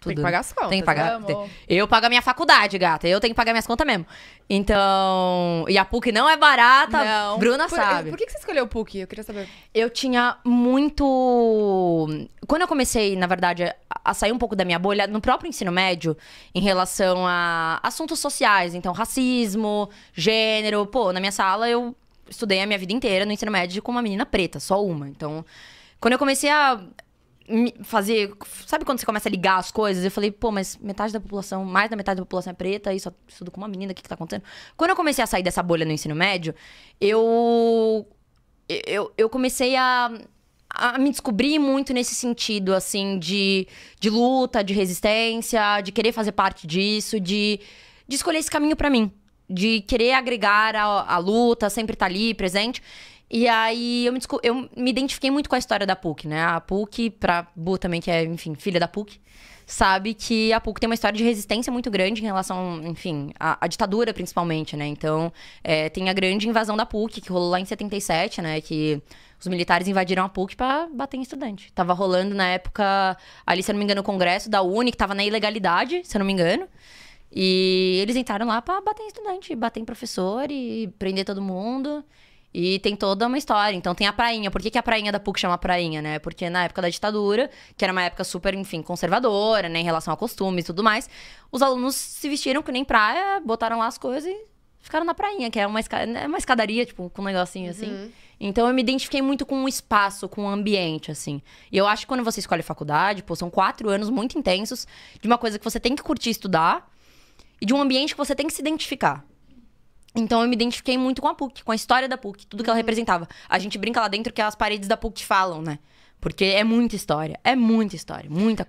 Tudo. Tem que pagar as contas. Tem que pagar. Né, eu pago a minha faculdade, gata. Eu tenho que pagar minhas contas mesmo. Então. E a PUC não é barata. Não. Bruna por, sabe. Por que você escolheu PUC? Eu queria saber. Eu tinha muito. Quando eu comecei, na verdade, a sair um pouco da minha bolha, no próprio ensino médio, em relação a assuntos sociais. Então, racismo, gênero. Pô, na minha sala eu estudei a minha vida inteira no ensino médio com uma menina preta, só uma. Então, quando eu comecei a fazer. Sabe quando você começa a ligar as coisas? Eu falei, pô, mas metade da população, mais da metade da população é preta, e só com uma menina, o que, que tá acontecendo? Quando eu comecei a sair dessa bolha no ensino médio, eu. Eu, eu comecei a, a me descobrir muito nesse sentido, assim, de, de luta, de resistência, de querer fazer parte disso, de, de escolher esse caminho para mim de querer agregar a, a luta, sempre estar tá ali, presente. E aí eu me, eu me identifiquei muito com a história da PUC, né? A PUC, pra Bu também, que é, enfim, filha da PUC, sabe que a PUC tem uma história de resistência muito grande em relação, enfim, à, à ditadura principalmente, né? Então, é, tem a grande invasão da PUC, que rolou lá em 77, né? Que os militares invadiram a PUC para bater em estudante. Tava rolando na época, ali, se eu não me engano, o congresso da UNI, que tava na ilegalidade, se eu não me engano. E eles entraram lá pra bater em estudante, bater em professor e prender todo mundo. E tem toda uma história. Então tem a prainha. Por que, que a prainha da PUC chama prainha, né? Porque na época da ditadura, que era uma época super, enfim, conservadora, né? Em relação a costumes e tudo mais, os alunos se vestiram que nem praia, botaram lá as coisas e ficaram na prainha, que é uma, esca é uma escadaria, tipo, com um negocinho assim. uhum. assim. Então eu me identifiquei muito com o espaço, com o ambiente, assim. E eu acho que quando você escolhe faculdade, pô, são quatro anos muito intensos de uma coisa que você tem que curtir estudar e de um ambiente que você tem que se identificar. Então eu me identifiquei muito com a PUC, com a história da PUC, tudo que ela uhum. representava. A gente brinca lá dentro que as paredes da PUC falam, né? Porque é muita história, é muita história, muita coisa.